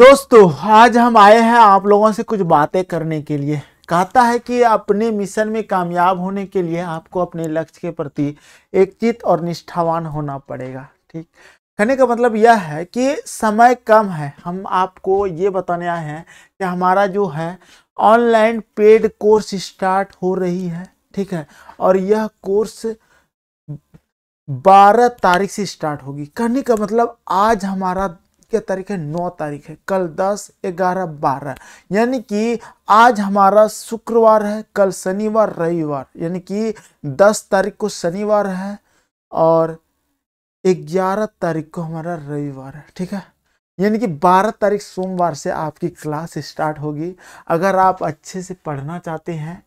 दोस्तों आज हम आए हैं आप लोगों से कुछ बातें करने के लिए कहता है कि अपने मिशन में कामयाब होने के लिए आपको अपने लक्ष्य के प्रति चित और निष्ठावान होना पड़ेगा ठीक कहने का मतलब यह है कि समय कम है हम आपको ये बताने आए हैं कि हमारा जो है ऑनलाइन पेड कोर्स स्टार्ट हो रही है ठीक है और यह कोर्स बारह तारीख से स्टार्ट होगी कहने का मतलब आज हमारा क्या तारीख है नौ तारीख है कल दस ग्यारह बारह यानी कि आज हमारा शुक्रवार है कल शनिवार रविवार यानी कि दस तारीख को शनिवार है और ग्यारह तारीख को हमारा रविवार है ठीक है यानी कि 12 तारीख सोमवार से आपकी क्लास स्टार्ट होगी अगर आप अच्छे से पढ़ना चाहते हैं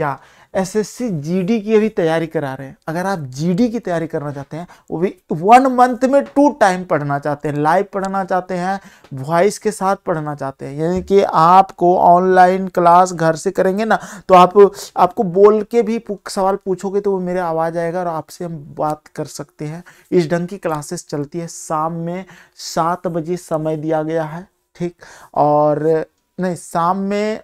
या एसएससी जीडी की अभी तैयारी करा रहे हैं अगर आप जीडी की तैयारी करना चाहते हैं वो भी वन मंथ में टू टाइम पढ़ना चाहते हैं लाइव पढ़ना चाहते हैं वॉइस के साथ पढ़ना चाहते हैं यानी कि आपको ऑनलाइन क्लास घर से करेंगे ना तो आप आपको बोल के भी सवाल पूछोगे तो वो मेरे आवाज़ आएगा और आपसे हम बात कर सकते हैं इस ढंग की क्लासेस चलती है शाम में सात बजे समय दिया गया है ठीक और नहीं शाम में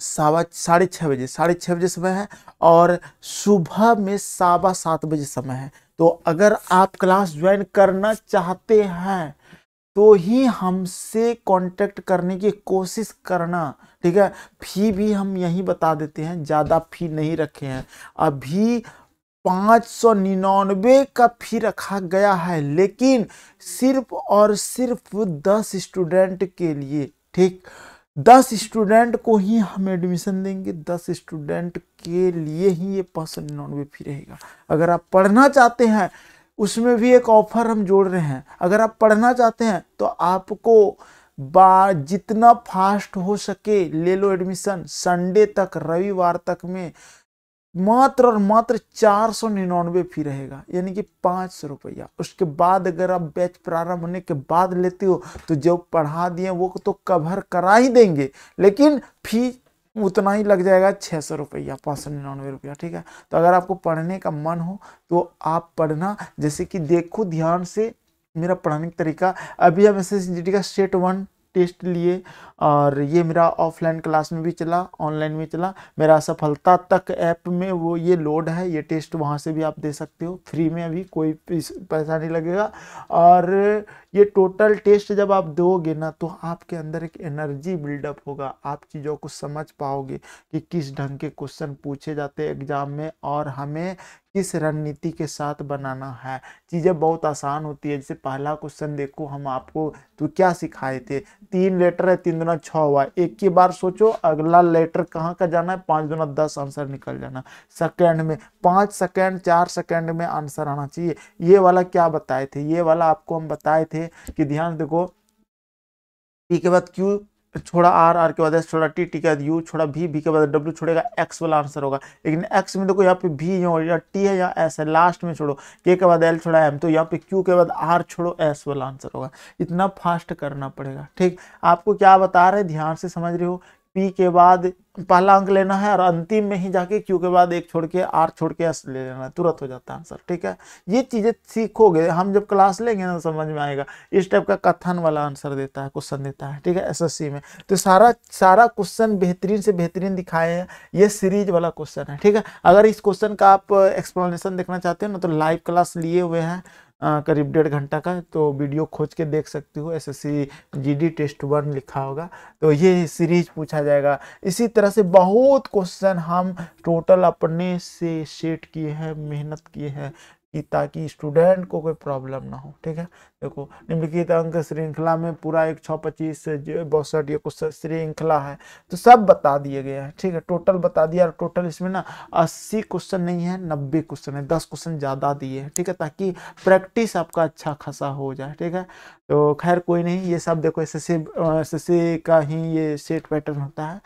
सावा साढ़े छः बजे साढ़े छः बजे समय है और सुबह में सावा सात बजे समय है तो अगर आप क्लास ज्वाइन करना चाहते हैं तो ही हमसे कांटेक्ट करने की कोशिश करना ठीक है फी भी हम यही बता देते हैं ज़्यादा फी नहीं रखे हैं अभी पाँच सौ निन्यानवे का फी रखा गया है लेकिन सिर्फ और सिर्फ दस स्टूडेंट के लिए ठीक दस स्टूडेंट को ही हम एडमिशन देंगे दस स्टूडेंट के लिए ही ये पाँच सौ निन्यानवे फी रहेगा अगर आप पढ़ना चाहते हैं उसमें भी एक ऑफर हम जोड़ रहे हैं अगर आप पढ़ना चाहते हैं तो आपको बा जितना फास्ट हो सके ले लो एडमिशन संडे तक रविवार तक में मात्र और मात्र चार सौ निन्यानवे फी रहेगा यानी कि पाँच सौ रुपया उसके बाद अगर आप बैच प्रारंभ होने के बाद लेते हो तो जो पढ़ा दिए वो तो कवर करा ही देंगे लेकिन फी उतना ही लग जाएगा छः सौ रुपया पाँच सौ निन्यानवे रुपया ठीक है तो अगर आपको पढ़ने का मन हो तो आप पढ़ना जैसे कि देखो ध्यान से मेरा पढ़ाने का तरीका अभी हम एस एस का सेट वन टेस्ट लिए और ये मेरा ऑफलाइन क्लास में भी चला ऑनलाइन में चला मेरा सफलता तक ऐप में वो ये लोड है ये टेस्ट वहाँ से भी आप दे सकते हो फ्री में अभी कोई पैसा नहीं लगेगा और ये टोटल टेस्ट जब आप दोगे ना तो आपके अंदर एक एनर्जी बिल्डअप होगा आप चीज़ों को समझ पाओगे कि किस ढंग के क्वेश्चन पूछे जाते एग्ज़ाम में और हमें किस रणनीति के साथ बनाना है चीज़ें बहुत आसान होती है जैसे पहला क्वेश्चन देखो हम आपको तो क्या सिखाए थे तीन लेटर है तीन दुना छः हुआ एक ही बार सोचो अगला लेटर कहाँ का जाना है पाँच दुना दस आंसर निकल जाना सेकेंड में पाँच सेकेंड चार सेकेंड में आंसर आना चाहिए ये वाला क्या बताए थे ये वाला आपको हम बताए थे कि ध्यान देखो पी के बाद क्यू छोड़ा आर आर के बाद एस छोड़ा टी टी के बाद यू छोड़ा भी भी के बाद डब्ल्यू छोड़ेगा एक्स वाला आंसर होगा लेकिन एक्स में देखो यहाँ पे भी हो या टी है या एस है लास्ट में छोड़ो के के बाद एल छोड़ा एम तो यहाँ पे क्यू के बाद आर छोड़ो एस वाला आंसर होगा इतना फास्ट करना पड़ेगा ठीक आपको क्या बता रहे ध्यान से समझ रहे हो पी के बाद पहला अंक लेना है और अंतिम में ही जाके क्यू के बाद एक छोड़ के आर छोड़ के एस ले लेना है तुरंत हो जाता है आंसर ठीक है ये चीज़ें सीखोगे हम जब क्लास लेंगे ना तो समझ में आएगा इस टाइप का कथन वाला आंसर देता है क्वेश्चन देता है ठीक है एसएससी में तो सारा सारा क्वेश्चन बेहतरीन से बेहतरीन दिखाए हैं ये सीरीज वाला क्वेश्चन है ठीक है अगर इस क्वेश्चन का आप एक्सप्लेनेशन देखना चाहते हो ना तो लाइव क्लास लिए हुए हैं करीब डेढ़ घंटा का तो वीडियो खोज के देख सकती हो एसएससी जीडी टेस्ट वन लिखा होगा तो ये सीरीज पूछा जाएगा इसी तरह से बहुत क्वेश्चन हम टोटल अपने से सेट किए हैं मेहनत किए हैं कि ताकि स्टूडेंट को कोई प्रॉब्लम ना हो ठीक है देखो निम्नलिखित अंक श्रृंखला में पूरा एक छः पच्चीस बौसठ ये कुछ श्रृंखला है तो सब बता दिए गए हैं ठीक है टोटल बता दिया और टोटल इसमें ना अस्सी क्वेश्चन नहीं है नब्बे क्वेश्चन है दस क्वेश्चन ज़्यादा दिए हैं ठीक है ताकि प्रैक्टिस आपका अच्छा खासा हो जाए ठीक है तो खैर कोई नहीं ये सब देखो एस एस का ही ये सेट पैटर्न होता है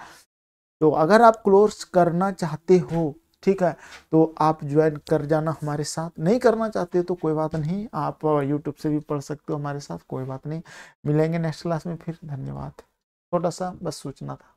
तो अगर आप क्लोर्स करना चाहते हो ठीक है तो आप ज्वाइन कर जाना हमारे साथ नहीं करना चाहते तो कोई बात नहीं आप यूट्यूब से भी पढ़ सकते हो हमारे साथ कोई बात नहीं मिलेंगे नेक्स्ट क्लास में फिर धन्यवाद थोड़ा सा बस सूचना था